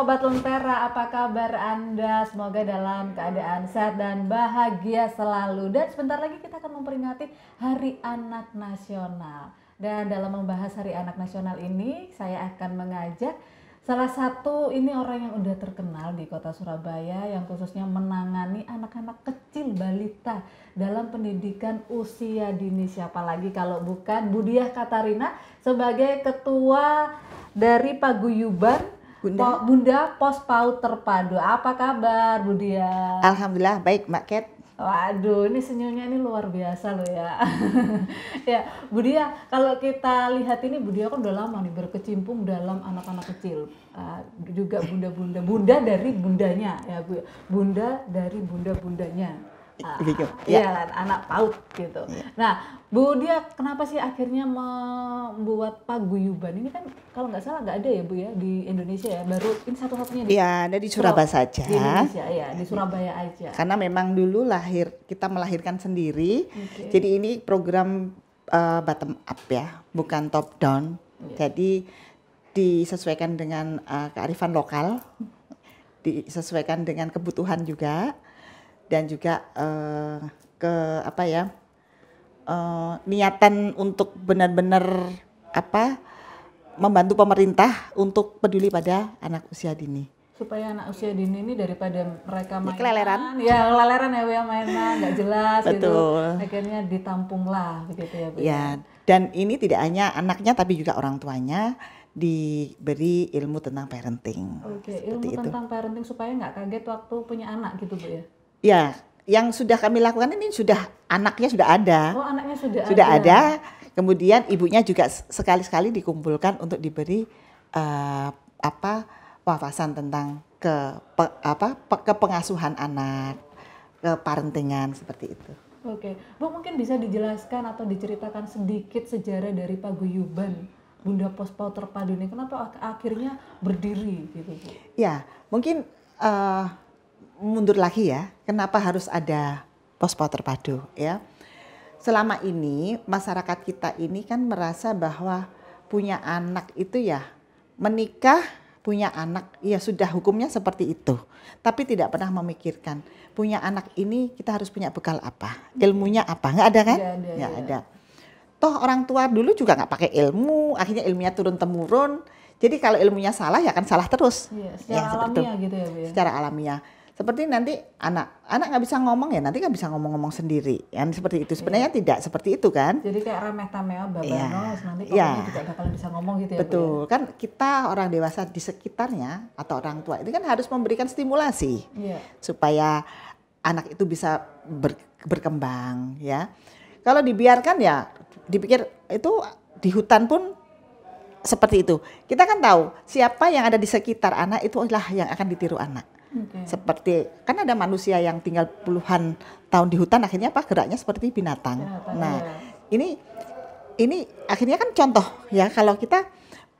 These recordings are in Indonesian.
Sobat Lentera, apa kabar Anda? Semoga dalam keadaan sehat dan bahagia selalu. Dan sebentar lagi kita akan memperingati Hari Anak Nasional. Dan dalam membahas Hari Anak Nasional ini, saya akan mengajak salah satu ini orang yang udah terkenal di kota Surabaya yang khususnya menangani anak-anak kecil balita dalam pendidikan usia dini siapa lagi kalau bukan Budiah Katarina sebagai ketua dari paguyuban Bunda. Po, Bunda Pos Terpadu. Apa kabar, Bu Dia? Ya? Alhamdulillah baik, Mbak Ket. Waduh, ini senyumnya ini luar biasa loh ya. ya, Bu ya, kalau kita lihat ini Bu Dia kan udah lama nih berkecimpung dalam anak-anak kecil. Uh, juga bunda-bunda, bunda dari bundanya ya Bu. Ya. Bunda dari bunda-bundanya Iya, gitu. Ya, ya anak paut gitu. Ya. Nah, Bu Dia kenapa sih akhirnya membuat paguyuban ini kan kalau nggak salah nggak ada ya Bu ya di Indonesia ya baru ini satu-satunya di Iya, ada di Surabaya saja. Di Indonesia ya, di Surabaya aja. Karena memang dulu lahir kita melahirkan sendiri. Okay. Jadi ini program uh, bottom up ya, bukan top down. Yeah. Jadi disesuaikan dengan uh, kearifan lokal, disesuaikan dengan kebutuhan juga dan juga uh, ke apa ya uh, niatan untuk benar-benar apa membantu pemerintah untuk peduli pada anak usia dini supaya anak usia dini ini daripada mereka main ya, keleleran ya keleleran ya, ya mainan nggak jelas gitu. Betul. gitu akhirnya ditampung lah begitu ya Bu. Ya. ya dan ini tidak hanya anaknya tapi juga orang tuanya diberi ilmu tentang parenting. Oke ilmu tentang parenting supaya nggak kaget waktu punya anak gitu Bu ya. Ya, yang sudah kami lakukan ini sudah anaknya sudah ada. Oh, anaknya sudah, sudah ada. ada. Kemudian ibunya juga sekali-sekali dikumpulkan untuk diberi uh, apa wawasan tentang ke pe, apa pe, kepengasuhan anak, ke parentingan seperti itu. Oke, Bu mungkin bisa dijelaskan atau diceritakan sedikit sejarah dari paguyuban Bunda Pospol Terpadu ini kenapa akhirnya berdiri gitu Ya, mungkin uh, mundur lagi ya, kenapa harus ada pospo terpadu ya? Selama ini masyarakat kita ini kan merasa bahwa punya anak itu ya menikah punya anak ya sudah hukumnya seperti itu tapi tidak pernah memikirkan punya anak ini kita harus punya bekal apa ilmunya apa nggak ada kan ya, ya, nggak ya. ada toh orang tua dulu juga nggak pakai ilmu akhirnya ilmunya turun temurun jadi kalau ilmunya salah ya akan salah terus iya, ya, secara ya, alamiah gitu ya Bu ya? secara alamiah seperti nanti anak, anak nggak bisa ngomong ya, nanti nggak bisa ngomong-ngomong sendiri. Kan seperti itu. Sebenarnya yeah. tidak seperti itu kan. Jadi kayak remeh tameo babanos, iya. yeah. nanti yeah. juga bakal bisa ngomong gitu ya, ya. Betul. Kan kita orang dewasa di sekitarnya atau orang tua itu kan harus memberikan stimulasi. Yeah. Supaya anak itu bisa ber, berkembang ya. Kalau dibiarkan ya dipikir itu di hutan pun seperti itu. Kita kan tahu siapa yang ada di sekitar anak itu adalah yang akan ditiru anak. Okay. Seperti kan ada manusia yang tinggal puluhan tahun di hutan akhirnya apa geraknya seperti binatang. Ya, nah, iya. ini ini akhirnya kan contoh ya kalau kita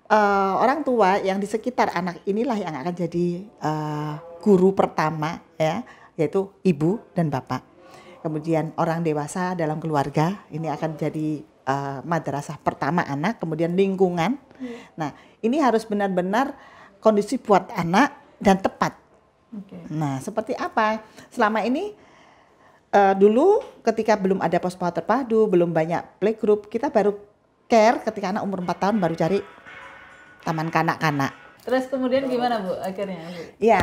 uh, orang tua yang di sekitar anak inilah yang akan jadi uh, guru pertama ya, yaitu ibu dan bapak. Kemudian orang dewasa dalam keluarga ini akan jadi uh, madrasah pertama anak, kemudian lingkungan. Hmm. Nah, ini harus benar-benar kondisi buat anak dan tepat Okay. Nah, seperti apa? Selama ini uh, dulu ketika belum ada pospa terpadu, belum banyak playgroup, kita baru care ketika anak umur 4 tahun baru cari taman kanak-kanak. Terus kemudian gimana Bu akhirnya? Iya, Ya,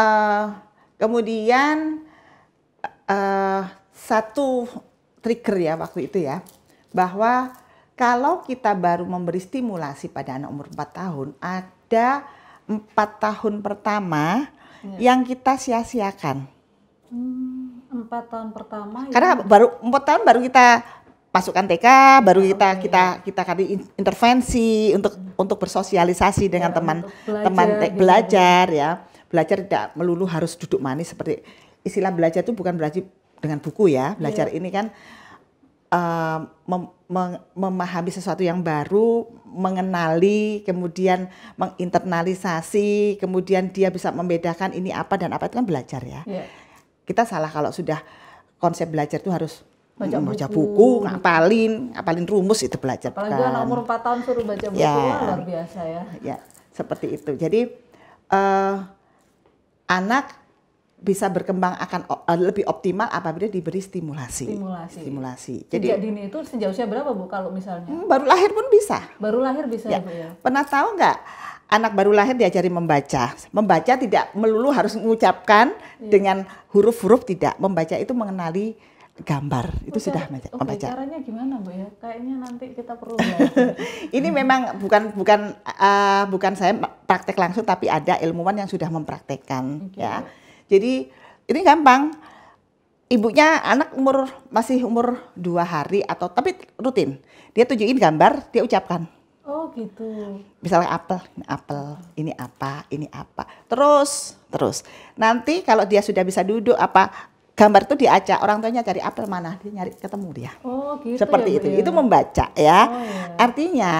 uh, kemudian uh, satu trigger ya waktu itu ya, bahwa kalau kita baru memberi stimulasi pada anak umur 4 tahun, ada empat tahun pertama Iya. yang kita sia-siakan. Hmm, empat tahun pertama. Ya. Karena baru empat tahun baru kita pasukan TK, baru oh, kita okay. Iya. kita kita kali intervensi untuk hmm. untuk bersosialisasi dengan ya, teman belajar, teman te gitu. belajar ya. Belajar tidak melulu harus duduk manis seperti istilah belajar itu bukan belajar dengan buku ya. Belajar ya. ini kan Eh, mem mem memahami sesuatu yang baru, mengenali, kemudian menginternalisasi, kemudian dia bisa membedakan ini apa dan apa itu kan belajar ya. Yeah. Kita salah kalau sudah konsep belajar itu harus baca buku, baca buku ngapalin, ngapalin rumus itu belajar. Apalagi kan. anak umur 4 tahun suruh baca buku yeah. Ya. luar biasa ya. Ya, yeah. seperti itu. Jadi uh, anak bisa berkembang akan eh, lebih optimal apabila diberi stimulasi. Stimulasi. Stimulasi. Jadi Sejak dini itu sejak usia berapa Bu kalau misalnya? Hmm, baru lahir pun bisa. Baru lahir bisa ya. Bu ya. Pernah tahu nggak anak baru lahir diajari membaca. Membaca tidak melulu harus mengucapkan ya. dengan huruf-huruf tidak. Membaca itu mengenali gambar itu sudah membaca. Oke, caranya gimana bu ya? Kayaknya nanti kita perlu. ini hmm. memang bukan bukan uh, bukan saya praktek langsung tapi ada ilmuwan yang sudah mempraktekkan okay. ya. Jadi ini gampang. Ibunya anak umur masih umur dua hari atau tapi rutin. Dia tunjukin gambar, dia ucapkan. Oh gitu. Misalnya apel, ini apel, ini apa, ini apa. Terus, terus. Nanti kalau dia sudah bisa duduk apa gambar itu diajak orang tuanya cari apel mana dia nyari ketemu dia oh, gitu seperti ya, itu ya. itu membaca ya. Oh, ya artinya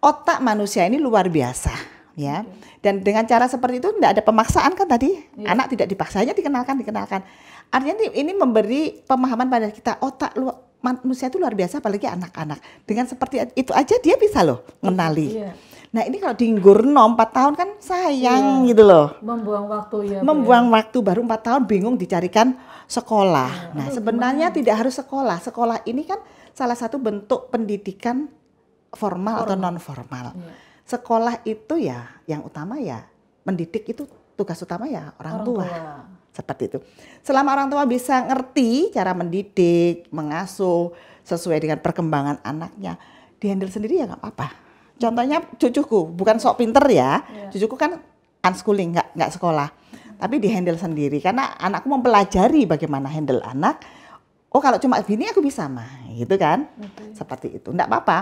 otak manusia ini luar biasa ya. Dan dengan cara seperti itu tidak ada pemaksaan kan tadi? Ya. Anak tidak dipaksanya dikenalkan, dikenalkan. Artinya ini memberi pemahaman pada kita otak lu manusia itu luar biasa apalagi anak-anak. Dengan seperti itu aja dia bisa loh mengenali. Ya. Nah ini kalau di nom 4 tahun kan sayang ya. gitu loh. Membuang waktu ya. Membuang ya. waktu baru 4 tahun bingung dicarikan sekolah. Ya. Nah sebenarnya gimana? tidak harus sekolah. Sekolah ini kan salah satu bentuk pendidikan formal, formal. atau non formal. Ya sekolah itu ya yang utama ya mendidik itu tugas utama ya orang, orang tua. tua. Seperti itu. Selama orang tua bisa ngerti cara mendidik, mengasuh sesuai dengan perkembangan anaknya, dihandle sendiri ya nggak apa Contohnya cucuku, bukan sok pinter ya. Yeah. Cucuku kan unschooling, nggak nggak sekolah. Hmm. Tapi dihandle sendiri karena anakku mempelajari bagaimana handle anak. Oh kalau cuma gini aku bisa mah, gitu kan? Okay. Seperti itu, nggak apa-apa.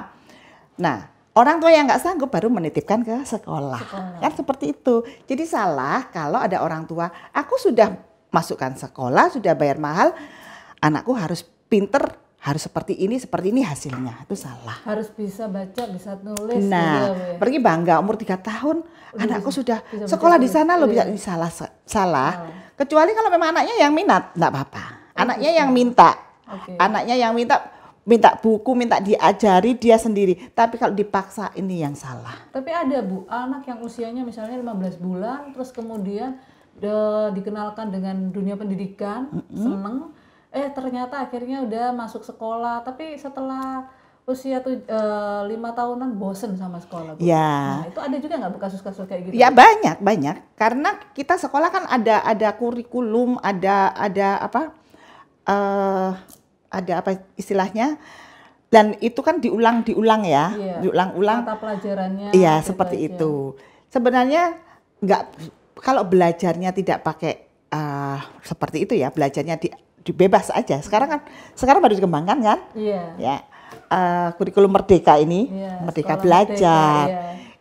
Nah, orang tua yang nggak sanggup baru menitipkan ke sekolah. sekolah. Kan seperti itu. Jadi salah kalau ada orang tua, aku sudah masukkan sekolah, sudah bayar mahal, anakku harus pinter, harus seperti ini, seperti ini hasilnya. Itu salah. Harus bisa baca, bisa nulis. Gitu nah, ya, ya? pergi bangga umur tiga tahun, Udah anakku bisa, sudah bisa sekolah di sana lo bisa ini salah salah. Kecuali kalau memang anaknya yang minat, nggak apa-apa. Anaknya yang minta. Okay. Anaknya yang minta minta buku, minta diajari dia sendiri. Tapi kalau dipaksa ini yang salah. Tapi ada Bu, anak yang usianya misalnya 15 bulan terus kemudian de, dikenalkan dengan dunia pendidikan, mm -hmm. seneng. Eh ternyata akhirnya udah masuk sekolah, tapi setelah usia tuh e, lima tahunan bosen sama sekolah Iya. Nah, itu ada juga nggak kasus-kasus kayak gitu? Ya banyak banyak. Karena kita sekolah kan ada ada kurikulum, ada ada apa? Uh, ada apa istilahnya dan itu kan diulang diulang ya iya. diulang-ulang mata pelajarannya iya gitu seperti belajar. itu sebenarnya nggak kalau belajarnya tidak pakai uh, seperti itu ya belajarnya di, di bebas aja sekarang kan sekarang baru dikembangkan kan Iya. ya uh, kurikulum merdeka ini iya, merdeka belajar merdeka, iya.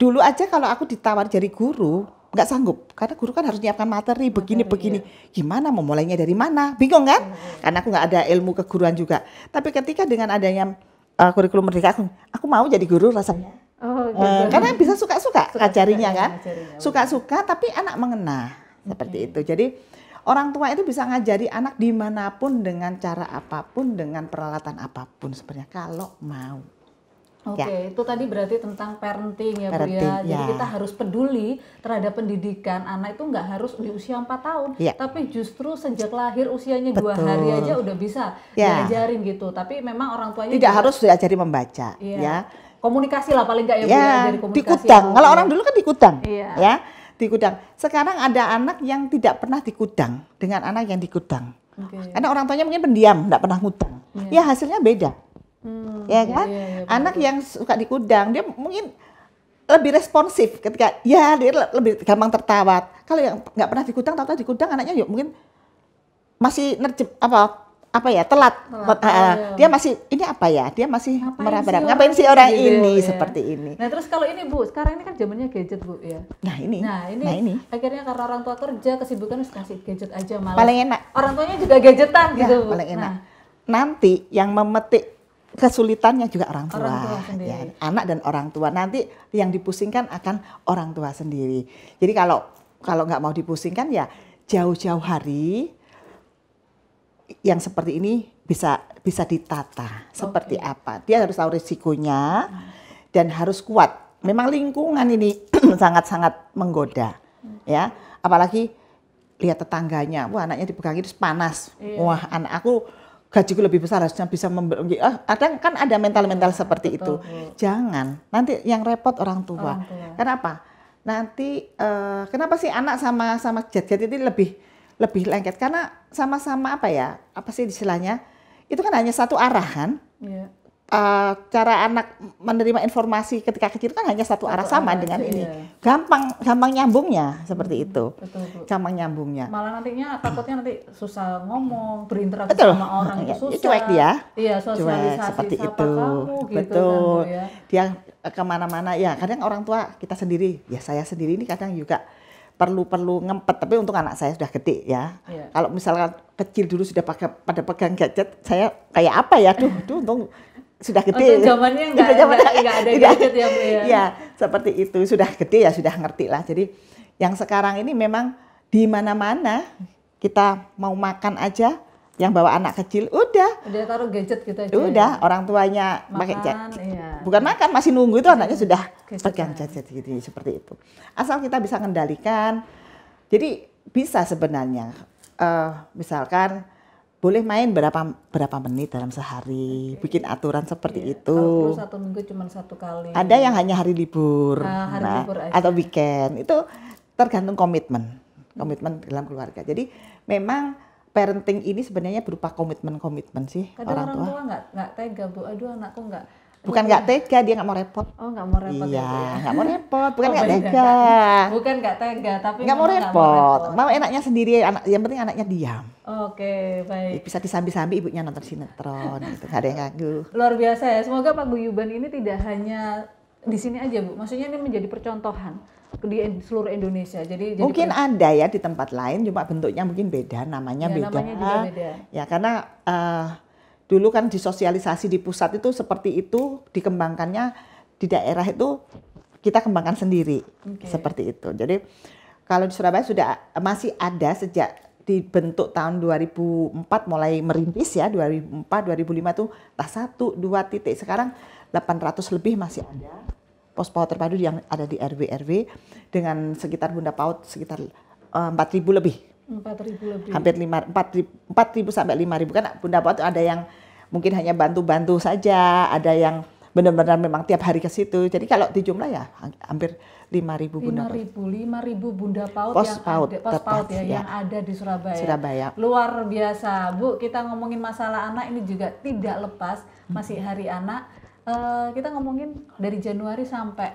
dulu aja kalau aku ditawar jadi guru nggak sanggup karena guru kan harus nyiapkan materi begini materi, begini iya. gimana memulainya dari mana bingung kan hmm. karena aku nggak ada ilmu keguruan juga tapi ketika dengan adanya uh, kurikulum merdeka aku aku mau jadi guru rasanya iya. oh, eh, gitu. uh, karena bisa suka-suka ngajarinya iya, kan suka-suka tapi anak mengena seperti itu jadi orang tua itu bisa ngajari anak dimanapun dengan cara apapun dengan peralatan apapun sebenarnya kalau mau Ya. Oke, okay, ya. itu tadi berarti tentang parenting ya parenting, Bu ya. Jadi ya. kita harus peduli terhadap pendidikan anak itu nggak harus di usia 4 tahun, ya. tapi justru sejak lahir usianya dua hari aja udah bisa ya. diajarin gitu. Tapi memang orang tuanya tidak juga, harus diajari membaca ya. ya. Komunikasi lah paling nggak ya, ya Bu ya, dari komunikasi. Di kudang. Ya, Kalau ya. orang dulu kan di kudang. Ya. ya, di kudang. Sekarang ada anak yang tidak pernah di kudang dengan anak yang di kudang. Okay. Karena orang tuanya mungkin pendiam, nggak pernah ngutang. Ya. ya hasilnya beda Hmm, ya iya, kan? Iya, iya, Anak yang suka di dikudang, dia mungkin lebih responsif ketika ya dia lebih gampang tertawa. Kalau yang nggak pernah di dikudang, tahu-tahu di dikudang anaknya yuk mungkin masih nerjem apa apa ya telat, telat uh, dia masih ini apa ya dia masih meraba-raba ngapain sih orang gitu ini, ini iya. seperti ini nah terus kalau ini bu sekarang ini kan zamannya gadget bu ya nah ini nah ini, nah, ini. akhirnya karena orang tua kerja kesibukan harus kasih gadget aja malah paling enak orang tuanya juga gadgetan ya, gitu bu. paling enak nah. nanti yang memetik kesulitannya juga orang tua, orang tua ya, anak dan orang tua. Nanti yang dipusingkan akan orang tua sendiri. Jadi kalau kalau nggak mau dipusingkan ya jauh-jauh hari yang seperti ini bisa bisa ditata seperti okay. apa. Dia harus tahu risikonya hmm. dan harus kuat. Memang lingkungan ini sangat-sangat menggoda, hmm. ya. Apalagi lihat tetangganya, wah anaknya dipegang itu panas, iya. wah anak aku gajiku lebih besar harusnya bisa membeli. Gitu. Oh, ah, ada kan ada mental-mental seperti Betul. itu. Jangan. Nanti yang repot orang tua. Orang tua. Kenapa? Nanti uh, kenapa sih anak sama sama jat-jat itu lebih lebih lengket karena sama-sama apa ya? Apa sih istilahnya? Itu kan hanya satu arahan. Yeah uh, cara anak menerima informasi ketika kecil kan hanya satu arah sama arah, dengan iya. ini. Gampang gampang nyambungnya seperti itu. Betul, Gampang nyambungnya. Malah nantinya takutnya nanti susah ngomong, berinteraksi betul. sama orang iya, ya, itu susah. Cuek dia. Iya, cuek seperti itu. Kamu, betul. Gitu, kan, ya. Dia kemana-mana ya. Kadang orang tua kita sendiri, ya saya sendiri ini kadang juga perlu perlu ngempet tapi untuk anak saya sudah gede ya. Yeah. Kalau misalkan kecil dulu sudah pakai pada pegang gadget, saya kayak apa ya? Duh, duh untung sudah gede. Untuk zamannya nggak ada gadget ya, Bu ya. Iya, seperti itu. Sudah gede ya sudah ngerti lah. Jadi yang sekarang ini memang di mana-mana kita mau makan aja yang bawa anak kecil udah udah taruh gadget gitu aja ya? udah ya? orang tuanya makan, pakai gadget iya. bukan makan masih nunggu itu anaknya iya, sudah pegang kan. gadget gitu seperti itu asal kita bisa kendalikan jadi bisa sebenarnya uh, misalkan boleh main berapa berapa menit dalam sehari okay. bikin aturan seperti yeah. itu kalau satu minggu cuma satu kali ada yang hanya hari libur, nah, hari nah, libur aja. atau weekend itu tergantung komitmen komitmen hmm. dalam keluarga jadi memang parenting ini sebenarnya berupa komitmen komitmen sih Kadang orang, orang tua nggak nggak tega bu aduh anakku nggak bukan nggak tega dia nggak mau repot oh nggak mau repot iya gitu ya. nggak mau repot bukan oh, nggak oh, tega bukan nggak tega tapi nggak mau repot mau enaknya sendiri anak yang penting anaknya diam oke okay, baik bisa disambi-sambi ibunya nonton sinetron gitu ada yang ganggu luar biasa ya semoga pak Guyuban ini tidak hanya di sini aja bu maksudnya ini menjadi percontohan di seluruh Indonesia. Jadi, jadi mungkin ada ya di tempat lain, cuma bentuknya mungkin beda, namanya ya, beda. Namanya juga beda. Ya karena uh, dulu kan disosialisasi di pusat itu seperti itu dikembangkannya di daerah itu kita kembangkan sendiri okay. seperti itu. Jadi kalau di Surabaya sudah masih ada sejak dibentuk tahun 2004 mulai merintis ya 2004 2005 itu tak satu dua titik sekarang 800 lebih masih ada pos paut terpadu yang ada di RW RW dengan sekitar Bunda paut sekitar uh, eh, 4000 lebih 4000 lebih hampir 5 4000 sampai 5000 kan Bunda paut ada yang mungkin hanya bantu-bantu saja, ada yang benar-benar memang tiap hari ke situ. Jadi kalau di jumlah ya hampir 5.000 bunda 5.000 5.000 bunda paut pos yang paut, ada, pos tepat, paut ya, ya yang ada di Surabaya. Surabaya. Luar biasa, Bu. Kita ngomongin masalah anak ini juga tidak lepas masih hari anak. Uh, kita ngomongin dari Januari sampai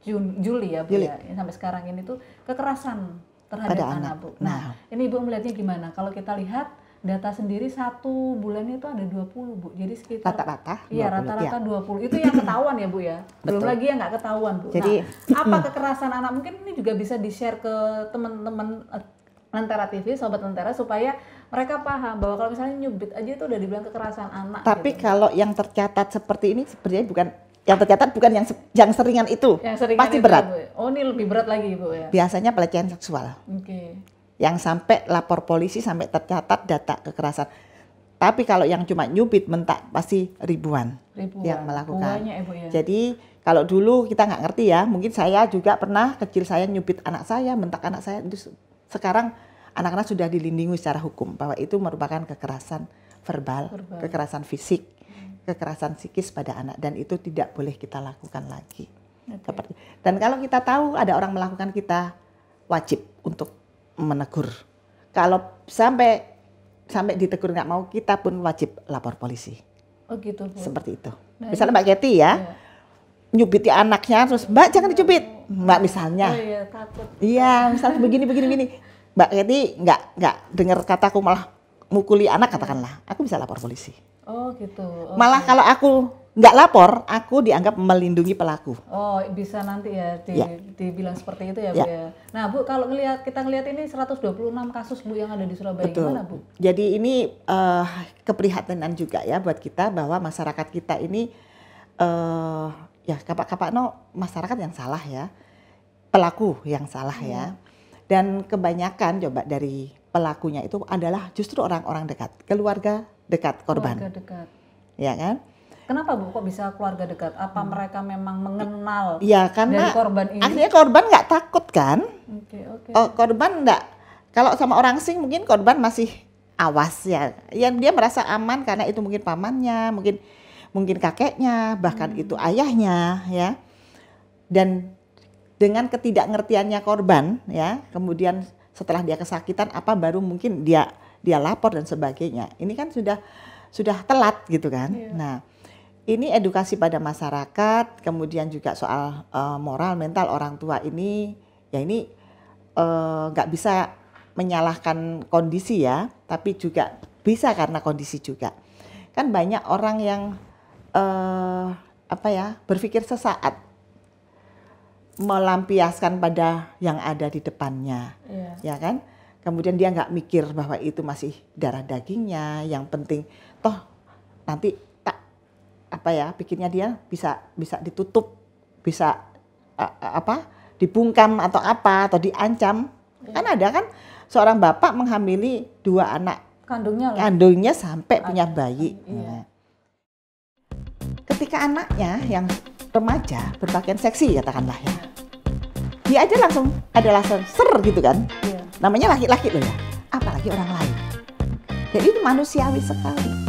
Jun, Juli ya, Bu Juli. ya. Sampai sekarang ini tuh kekerasan terhadap anak, anak, Bu. Nah, nah, ini Ibu melihatnya gimana? Kalau kita lihat data sendiri satu bulannya itu ada 20 Bu. Jadi sekitar rata-rata. Iya, rata-rata iya. dua 20. Itu yang ketahuan ya Bu ya. Belum Betul. lagi yang nggak ketahuan Bu. Jadi nah, apa kekerasan anak mungkin ini juga bisa di-share ke teman-teman Lentera eh, TV, sobat Lentera supaya mereka paham bahwa kalau misalnya nyubit aja itu udah dibilang kekerasan anak. Tapi gitu. kalau yang tercatat seperti ini sebenarnya bukan yang tercatat bukan yang yang seringan itu. Yang seringan pasti itu, berat. Bu. Oh, ini lebih berat lagi, Bu ya. Biasanya pelecehan seksual. Oke. Okay yang sampai lapor polisi sampai tercatat data kekerasan. Tapi kalau yang cuma nyubit mentak pasti ribuan, ribuan. yang melakukan. Ibu, ya, ya. Jadi kalau dulu kita nggak ngerti ya, mungkin saya juga pernah kecil saya nyubit anak saya, mentak anak saya. Itu sekarang anak-anak sudah dilindungi secara hukum bahwa itu merupakan kekerasan verbal, verbal. kekerasan fisik, hmm. kekerasan psikis pada anak dan itu tidak boleh kita lakukan lagi. Okay. Dan kalau kita tahu ada orang melakukan kita wajib untuk menegur. Kalau sampai sampai ditegur nggak mau, kita pun wajib lapor polisi. Oh gitu. Bu. Seperti itu. Nah, Misalnya Mbak Keti ya, iya. nyubiti anaknya terus Mbak jangan dicubit, oh. Mbak misalnya. Oh, iya takut. Iya misalnya begini begini begini. Mbak Keti nggak nggak dengar kataku malah mukuli anak katakanlah, aku bisa lapor polisi. Oh gitu. Okay. Malah kalau aku nggak lapor, aku dianggap melindungi pelaku. Oh, bisa nanti ya, di, ya. dibilang seperti itu ya, ya. Bu ya. Nah, Bu, kalau ngelihat kita ngelihat ini 126 kasus Bu yang ada di Surabaya Betul. gimana, Bu? Jadi ini uh, keprihatinan juga ya buat kita bahwa masyarakat kita ini uh, ya kapak kapak no masyarakat yang salah ya. Pelaku yang salah ya. hmm. ya. Dan kebanyakan coba dari pelakunya itu adalah justru orang-orang dekat, keluarga dekat korban. Keluarga dekat. Ya kan? Kenapa Bu kok bisa keluarga dekat? Apa hmm. mereka memang mengenal ya, karena dari korban ini? Akhirnya korban nggak takut kan? Okay, okay. Oh, korban nggak. Kalau sama orang sing, mungkin korban masih awas ya. Yang dia merasa aman karena itu mungkin pamannya, mungkin mungkin kakeknya, bahkan hmm. itu ayahnya ya. Dan dengan ketidakngertiannya korban ya, kemudian setelah dia kesakitan apa baru mungkin dia dia lapor dan sebagainya. Ini kan sudah sudah telat gitu kan. Yeah. Nah, ini edukasi pada masyarakat, kemudian juga soal uh, moral mental orang tua ini, ya ini eh, nggak uh, bisa menyalahkan kondisi ya, tapi juga bisa karena kondisi juga. Kan banyak orang yang uh, apa ya berpikir sesaat melampiaskan pada yang ada di depannya, yeah. ya kan? Kemudian dia nggak mikir bahwa itu masih darah dagingnya. Yang penting, toh nanti apa ya bikinnya dia bisa bisa ditutup bisa uh, apa dibungkam atau apa atau diancam ya. kan ada kan seorang bapak menghamili dua anak kandungnya loh. kandungnya sampai punya bayi ya. Ya. ketika anaknya yang remaja berpakaian seksi katakanlah ya dia aja langsung ada langsung ser gitu kan ya. namanya laki-laki loh ya apalagi orang lain jadi itu manusiawi sekali